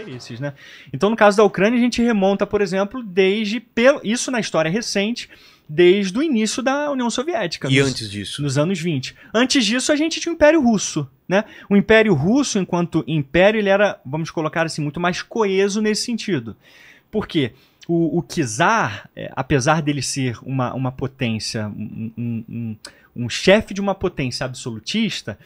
interesses, né? Então, no caso da Ucrânia, a gente remonta, por exemplo, desde isso na história recente, desde o início da União Soviética. E nos, antes disso? Nos anos 20. Antes disso, a gente tinha o Império Russo. Né? O Império Russo, enquanto império, ele era, vamos colocar assim, muito mais coeso nesse sentido. Por quê? O, o Kizar, é, apesar dele ser uma, uma potência, um, um, um, um chefe de uma potência absolutista,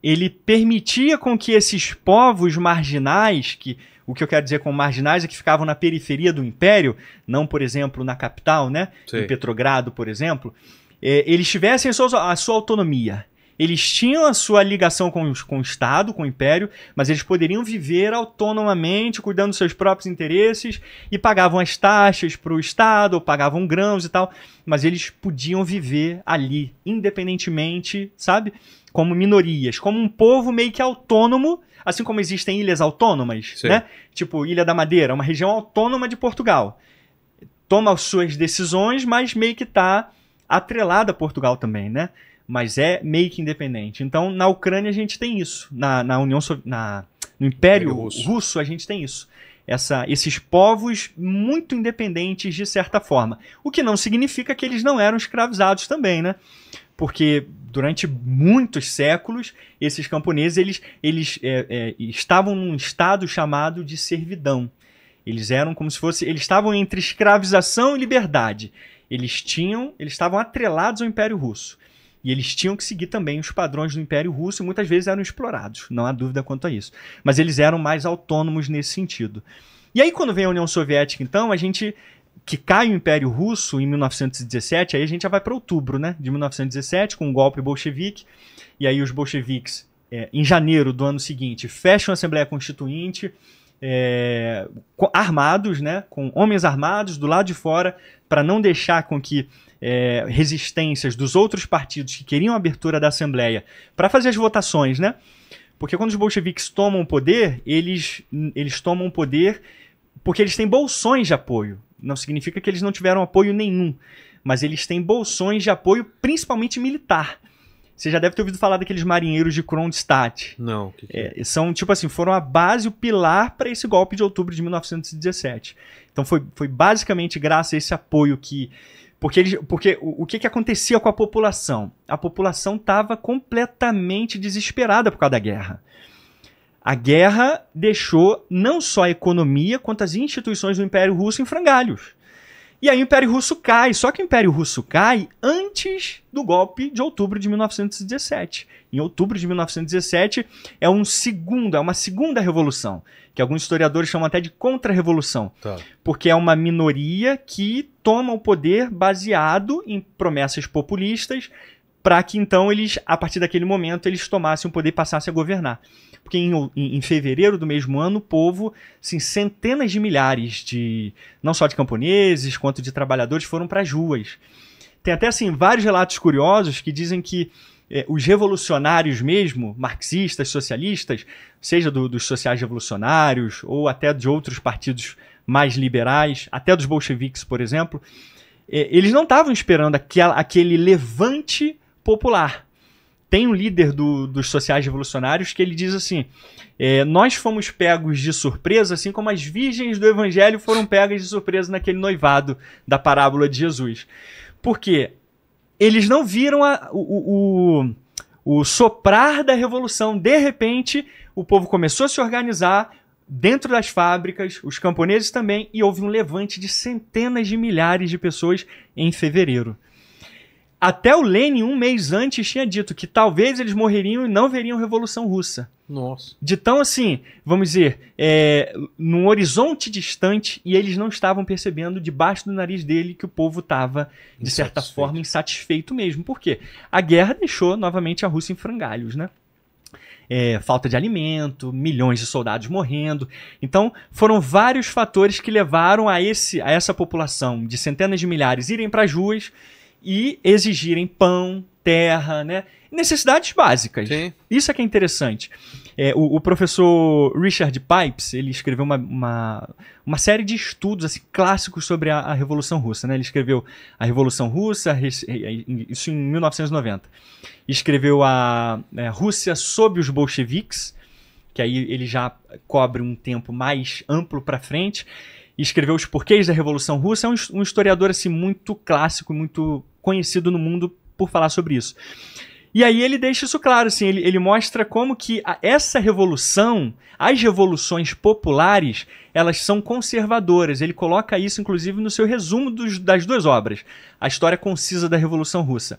ele permitia com que esses povos marginais, que o que eu quero dizer com marginais é que ficavam na periferia do império, não, por exemplo, na capital, né? Sim. Em Petrogrado, por exemplo. É, eles tivessem a sua, a sua autonomia. Eles tinham a sua ligação com, com o Estado, com o Império, mas eles poderiam viver autonomamente, cuidando dos seus próprios interesses, e pagavam as taxas para o Estado, ou pagavam grãos e tal, mas eles podiam viver ali, independentemente, sabe? como minorias, como um povo meio que autônomo, assim como existem ilhas autônomas, Sim. né? Tipo Ilha da Madeira, uma região autônoma de Portugal. Toma suas decisões, mas meio que está atrelada a Portugal também, né? Mas é meio que independente. Então, na Ucrânia a gente tem isso. Na, na União so na, no Império, Império Russo. Russo a gente tem isso. Essa, esses povos muito independentes de certa forma. O que não significa que eles não eram escravizados também, né? porque durante muitos séculos esses camponeses eles, eles é, é, estavam num estado chamado de servidão. Eles eram como se fosse, eles estavam entre escravização e liberdade. Eles tinham, eles estavam atrelados ao Império Russo. E eles tinham que seguir também os padrões do Império Russo e muitas vezes eram explorados, não há dúvida quanto a isso. Mas eles eram mais autônomos nesse sentido. E aí, quando vem a União Soviética, então, a gente que cai o Império Russo em 1917, aí a gente já vai para outubro né, de 1917, com o um golpe bolchevique, e aí os bolcheviques, é, em janeiro do ano seguinte, fecham a Assembleia Constituinte, é, armados, né, com homens armados do lado de fora, para não deixar com que é, resistências dos outros partidos que queriam a abertura da Assembleia para fazer as votações, né? Porque quando os bolcheviques tomam o poder, eles, eles tomam o poder porque eles têm bolsões de apoio. Não significa que eles não tiveram apoio nenhum, mas eles têm bolsões de apoio, principalmente militar. Você já deve ter ouvido falar daqueles marinheiros de Kronstadt. Não. Que que... É, é, são, tipo assim, foram a base, o pilar para esse golpe de outubro de 1917. Então foi, foi basicamente graças a esse apoio que. Porque, eles, porque o, o que, que acontecia com a população? A população estava completamente desesperada por causa da guerra. A guerra deixou não só a economia, quanto as instituições do Império Russo em frangalhos. E aí o Império Russo cai, só que o Império Russo cai antes do golpe de outubro de 1917. Em outubro de 1917 é um segundo, é uma segunda revolução, que alguns historiadores chamam até de contra-revolução, tá. porque é uma minoria que toma o poder baseado em promessas populistas para que então eles, a partir daquele momento, eles tomassem o poder e passassem a governar. Porque em, em, em, fevereiro do mesmo ano, o povo, assim, centenas de milhares de, não só de camponeses, quanto de trabalhadores, foram para as ruas. Tem até, assim, vários relatos curiosos que dizem que é, os revolucionários mesmo, marxistas, socialistas, seja do, dos sociais revolucionários ou até de outros partidos mais liberais, até dos bolcheviques, por exemplo, é, eles não estavam esperando aquela, aquele levante popular. Tem um líder do, dos sociais revolucionários que ele diz assim: é, Nós fomos pegos de surpresa, assim como as virgens do evangelho foram pegas de surpresa naquele noivado da parábola de Jesus. Porque eles não viram a, o, o, o soprar da revolução. De repente, o povo começou a se organizar, dentro das fábricas, os camponeses também, e houve um levante de centenas de milhares de pessoas em fevereiro. Até o Lenin, um mês antes, tinha dito que talvez eles morreriam e não veriam Revolução Russa. Nossa. De tão assim, vamos dizer, é, num horizonte distante e eles não estavam percebendo debaixo do nariz dele que o povo estava, de certa forma, insatisfeito mesmo. Por quê? A guerra deixou novamente a Rússia em frangalhos, né? É, falta de alimento, milhões de soldados morrendo. Então, foram vários fatores que levaram a, esse, a essa população de centenas de milhares irem para as ruas e exigirem pão, terra, né? Necessidades básicas. Sim. Isso é que é interessante. É, o, o, professor Richard Pipes, ele escreveu uma, uma, uma série de estudos assim, clássicos sobre a, a, Revolução Russa. Né? Ele escreveu a Revolução Russa, é, é, isso em 1990. Escreveu a, é, Rússia sob os bolcheviques, que aí ele já cobre um tempo mais amplo para frente. Escreveu os porquês da Revolução Russa. É um, um historiador assim, muito clássico, muito conhecido no mundo por falar sobre isso. E aí ele deixa isso claro, assim, ele, ele mostra como que a, essa revolução, as revoluções populares, elas são conservadoras. Ele coloca isso, inclusive, no seu resumo dos, das duas obras, A História Concisa da Revolução Russa.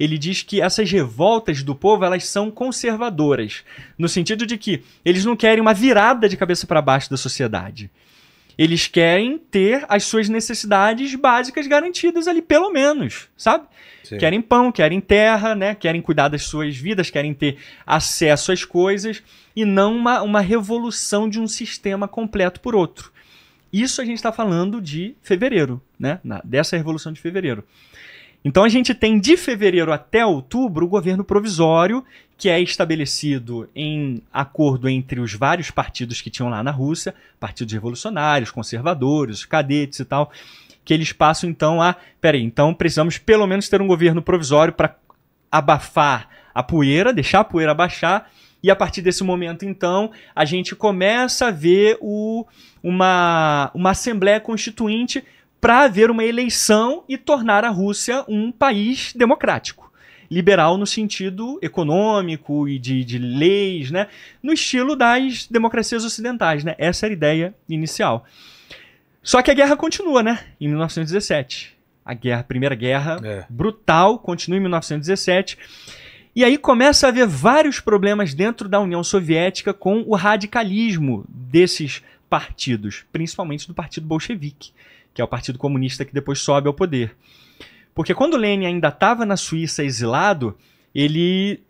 Ele diz que essas revoltas do povo, elas são conservadoras, no sentido de que eles não querem uma virada de cabeça para baixo da sociedade. Eles querem ter as suas necessidades básicas garantidas ali, pelo menos, sabe? Sim. Querem pão, querem terra, né? Querem cuidar das suas vidas, querem ter acesso às coisas e não uma, uma revolução de um sistema completo por outro. Isso a gente está falando de fevereiro, né? Na, dessa revolução de fevereiro. Então a gente tem de fevereiro até outubro o governo provisório, que é estabelecido em acordo entre os vários partidos que tinham lá na Rússia, partidos revolucionários, conservadores, cadetes e tal, que eles passam então a, peraí, então precisamos pelo menos ter um governo provisório para abafar a poeira, deixar a poeira baixar e a partir desse momento, então, a gente começa a ver o, uma, uma Assembleia Constituinte para haver uma eleição e tornar a Rússia um país democrático. Liberal no sentido econômico e de, de leis, né? no estilo das democracias ocidentais. Né? Essa era a ideia inicial. Só que a guerra continua, né? Em 1917. A guerra, primeira guerra é. brutal, continua em 1917. E aí começa a haver vários problemas dentro da União Soviética com o radicalismo desses partidos, principalmente do Partido Bolchevique, que é o Partido Comunista que depois sobe ao poder. Porque quando Lenin ainda estava na Suíça exilado, ele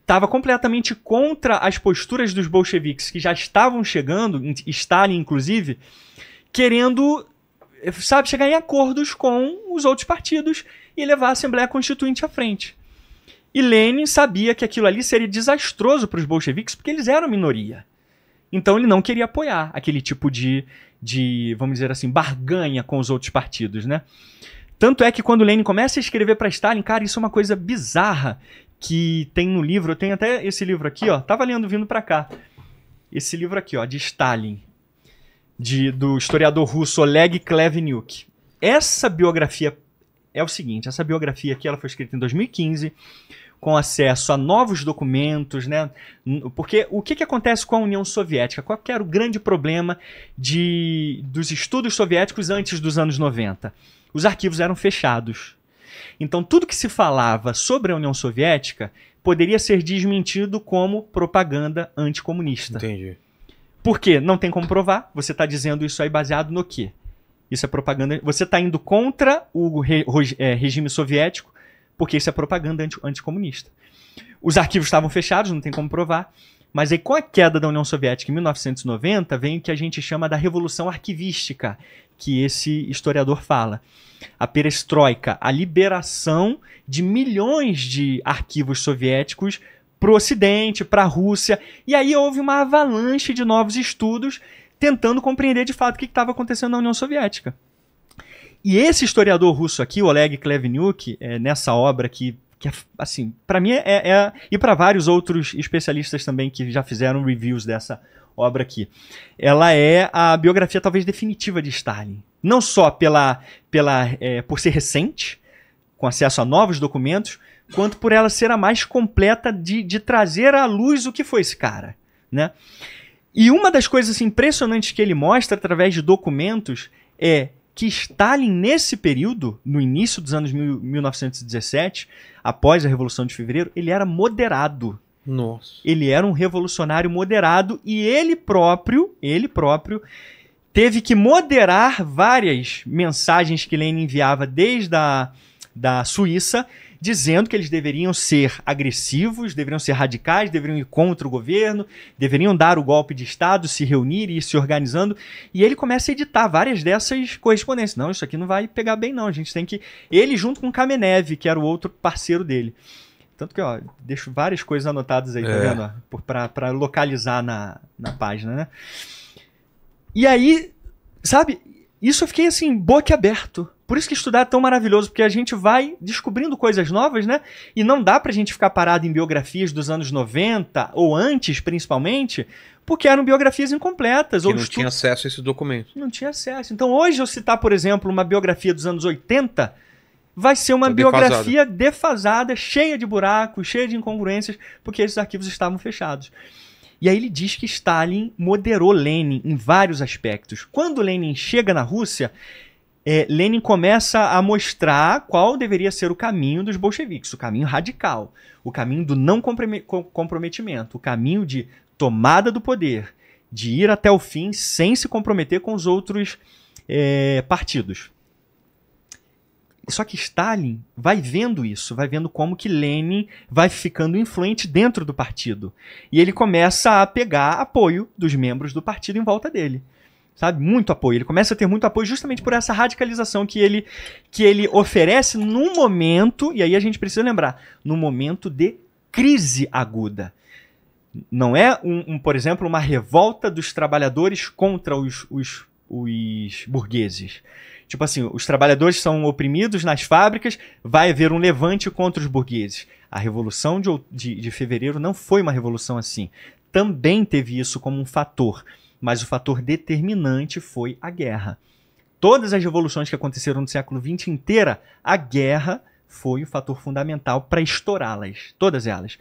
estava completamente contra as posturas dos bolcheviques que já estavam chegando, Stalin inclusive, querendo sabe chegar em acordos com os outros partidos e levar a Assembleia Constituinte à frente. E Lenin sabia que aquilo ali seria desastroso para os bolcheviques porque eles eram minoria. Então ele não queria apoiar aquele tipo de de, vamos dizer assim, barganha com os outros partidos, né? Tanto é que quando Lenin começa a escrever para Stalin, cara, isso é uma coisa bizarra que tem no livro. Eu tenho até esse livro aqui, ó. Tava lendo vindo para cá. Esse livro aqui, ó, de Stalin, de, do historiador russo Oleg Klevniuk. Essa biografia é o seguinte, essa biografia aqui ela foi escrita em 2015 com acesso a novos documentos, né? Porque o que, que acontece com a União Soviética? Qual era o grande problema de, dos estudos soviéticos antes dos anos 90? Os arquivos eram fechados. Então, tudo que se falava sobre a União Soviética poderia ser desmentido como propaganda anticomunista. Entendi. Por quê? Não tem como provar. Você está dizendo isso aí baseado no quê? Isso é propaganda. Você está indo contra o re, é, regime soviético porque isso é propaganda anti, anticomunista. Os arquivos estavam fechados, não tem como provar. Mas aí, com a queda da União Soviética em 1990, vem o que a gente chama da revolução arquivística, que esse historiador fala. A perestroika, a liberação de milhões de arquivos soviéticos para o Ocidente, para a Rússia. E aí houve uma avalanche de novos estudos tentando compreender de fato o que estava acontecendo na União Soviética. E esse historiador russo aqui, Oleg Klevniuk, é, nessa obra que que é, assim, para mim é, é, é e para vários outros especialistas também que já fizeram reviews dessa obra aqui. Ela é a biografia talvez definitiva de Stalin, não só pela, pela é, por ser recente, com acesso a novos documentos, quanto por ela ser a mais completa de, de trazer à luz o que foi esse cara, né? E uma das coisas assim, impressionantes que ele mostra através de documentos é que Stalin, nesse período, no início dos anos 1917, após a Revolução de Fevereiro, ele era moderado. Nossa. Ele era um revolucionário moderado e ele próprio, ele próprio, teve que moderar várias mensagens que Lenin enviava desde a da Suíça dizendo que eles deveriam ser agressivos, deveriam ser radicais, deveriam ir contra o governo, deveriam dar o golpe de Estado, se reunir e ir se organizando. E ele começa a editar várias dessas correspondências. Não, isso aqui não vai pegar bem, não. A gente tem que. Ele, junto com Kamenev, que era o outro parceiro dele. Tanto que, ó, deixo várias coisas anotadas aí, tá é. tá vendo? Ó, pra, pra localizar na, na página, né? E aí, sabe? Isso eu fiquei assim, aberto. Por isso que estudar é tão maravilhoso, porque a gente vai descobrindo coisas novas, né? E não dá pra gente ficar parado em biografias dos anos 90 ou antes, principalmente, porque eram biografias incompletas. Que ou não estu... tinha acesso a esse documento. Não tinha acesso. Então, hoje, eu citar, por exemplo, uma biografia dos anos 80, vai ser uma tá biografia defasada. defasada, cheia de buracos, cheia de incongruências, porque esses arquivos estavam fechados. E aí ele diz que Stalin moderou Lenin em vários aspectos. Quando Lenin chega na Rússia, é, Lenin começa a mostrar qual deveria ser o caminho dos bolcheviques, o caminho radical, o caminho do não comprometimento, o caminho de tomada do poder, de ir até o fim sem se comprometer com os outros é, partidos. Só que Stalin vai vendo isso, vai vendo como que Lenin vai ficando influente dentro do partido. E ele começa a pegar apoio dos membros do partido em volta dele. Sabe? Muito apoio. Ele começa a ter muito apoio justamente por essa radicalização que ele que ele oferece num momento, e aí a gente precisa lembrar, num momento de crise aguda. Não é, um, um por exemplo, uma revolta dos trabalhadores contra os, os os burgueses. Tipo assim, os trabalhadores são oprimidos nas fábricas, vai haver um levante contra os burgueses. A Revolução de, de, de Fevereiro não foi uma revolução assim. Também teve isso como um fator, mas o fator determinante foi a guerra. Todas as revoluções que aconteceram no século XX inteira, a guerra foi o fator fundamental para estourá-las, todas elas.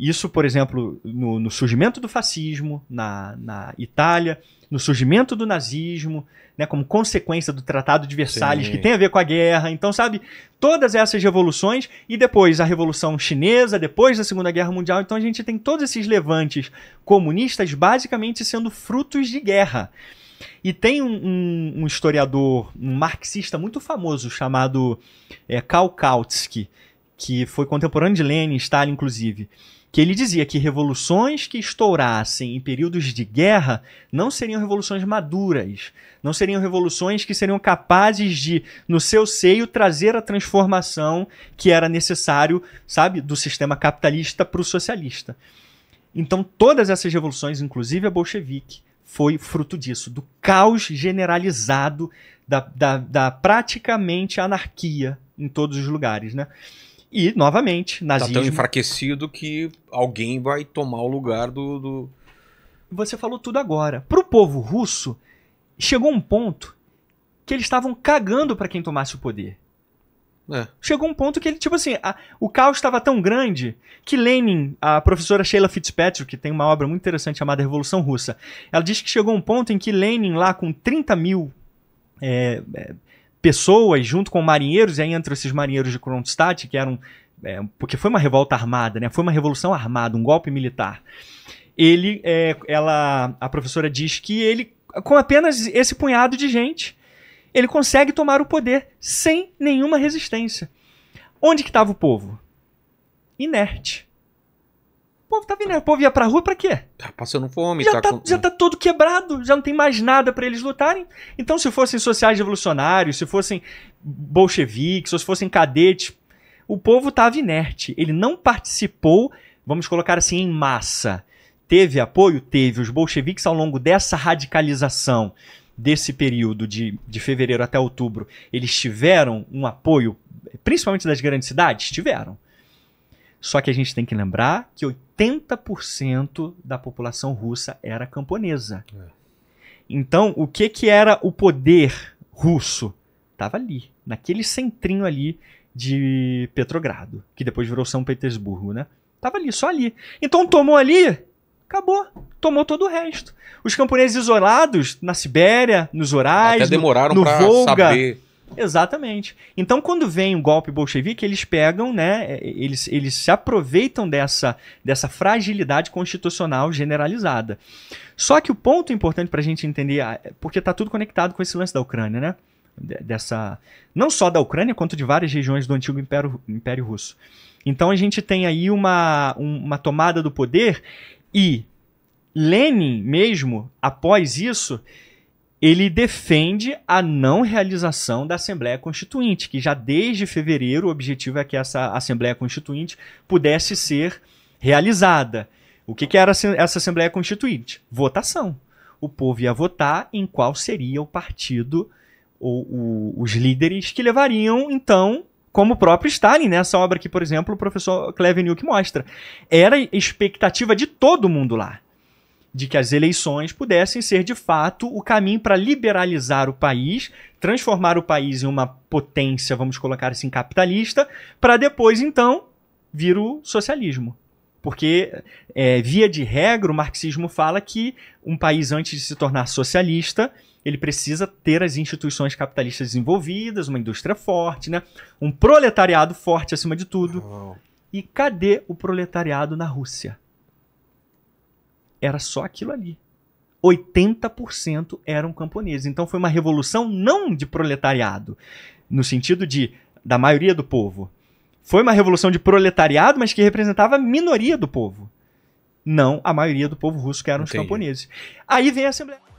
Isso, por exemplo, no, no surgimento do fascismo na, na Itália, no surgimento do nazismo, né, como consequência do Tratado de Versalhes, Sim. que tem a ver com a guerra. Então, sabe, todas essas revoluções e depois a Revolução Chinesa, depois da Segunda Guerra Mundial. Então, a gente tem todos esses levantes comunistas basicamente sendo frutos de guerra. E tem um, um, um historiador, um marxista muito famoso chamado é, Karl Kautsky, que foi contemporâneo de Lenin, Stalin, inclusive que ele dizia que revoluções que estourassem em períodos de guerra não seriam revoluções maduras, não seriam revoluções que seriam capazes de, no seu seio, trazer a transformação que era necessário, sabe, do sistema capitalista para o socialista. Então, todas essas revoluções, inclusive a bolchevique, foi fruto disso, do caos generalizado, da, da, da praticamente anarquia em todos os lugares, né? E, novamente, nazismo... Tá tão enfraquecido que alguém vai tomar o lugar do, do... Você falou tudo agora. Para o povo russo, chegou um ponto que eles estavam cagando para quem tomasse o poder. É. Chegou um ponto que ele, tipo assim, a, o caos estava tão grande que Lenin, a professora Sheila Fitzpatrick, que tem uma obra muito interessante chamada Revolução Russa, ela diz que chegou um ponto em que Lenin, lá com 30 mil é, é, pessoas junto com marinheiros, e aí entram esses marinheiros de Kronstadt, que eram. É, porque foi uma revolta armada, né? Foi uma revolução armada, um golpe militar. Ele, é, ela, a professora diz que ele, com apenas esse punhado de gente, ele consegue tomar o poder sem nenhuma resistência. Onde que estava o povo? Inerte povo tá vindo, né? o povo ia pra rua pra quê? Tá passando fome, já tá, tá com... Já tá todo quebrado, já não tem mais nada para eles lutarem. Então, se fossem sociais revolucionários, se fossem bolcheviques, ou se fossem cadetes, o povo tava inerte. Ele não participou, vamos colocar assim, em massa. Teve apoio? Teve. Os bolcheviques, ao longo dessa radicalização, desse período de, de fevereiro até outubro, eles tiveram um apoio, principalmente das grandes cidades? Tiveram. Só que a gente tem que lembrar que 80% da população russa era camponesa. É. Então, o que, que era o poder russo? Estava ali, naquele centrinho ali de Petrogrado, que depois virou São Petersburgo, né? Tava ali, só ali. Então tomou ali, acabou. Tomou todo o resto. Os camponeses isolados na Sibéria, nos Urais, Até demoraram no, no pra Volga, saber Exatamente. Então, quando vem o golpe bolchevique, eles pegam, né? É, eles, eles se aproveitam dessa, dessa fragilidade constitucional generalizada. Só que o ponto importante para a gente entender, ah, é, porque está tudo conectado com esse lance da Ucrânia, né? Dessa. Não só da Ucrânia, quanto de várias regiões do antigo Império, Império Russo. Então a gente tem aí uma, uma tomada do poder e Lenin mesmo, após isso, ele defende a não realização da Assembleia Constituinte, que já desde fevereiro o objetivo é que essa Assembleia Constituinte pudesse ser realizada. O que, que era essa Assembleia Constituinte? Votação. O povo ia votar em qual seria o partido ou, os líderes que levariam, então, como o próprio Stalin, nessa né? obra que, por exemplo, o professor Clevenilk mostra. Era expectativa de todo mundo lá de que as eleições pudessem ser de fato o caminho para liberalizar o país, transformar o país em uma potência, vamos colocar assim, capitalista, para depois então vir o socialismo. Porque, é, via de regra, o marxismo fala que um país, antes de se tornar socialista, ele precisa ter as instituições capitalistas desenvolvidas, uma indústria forte, né? um proletariado forte acima de tudo. Oh. E cadê o proletariado na Rússia? era só aquilo ali. 80% eram camponeses. Então foi uma revolução não de proletariado, no sentido de da maioria do povo. Foi uma revolução de proletariado, mas que representava a minoria do povo. Não a maioria do povo russo, que eram Entendi. os camponeses. Aí vem a Assembleia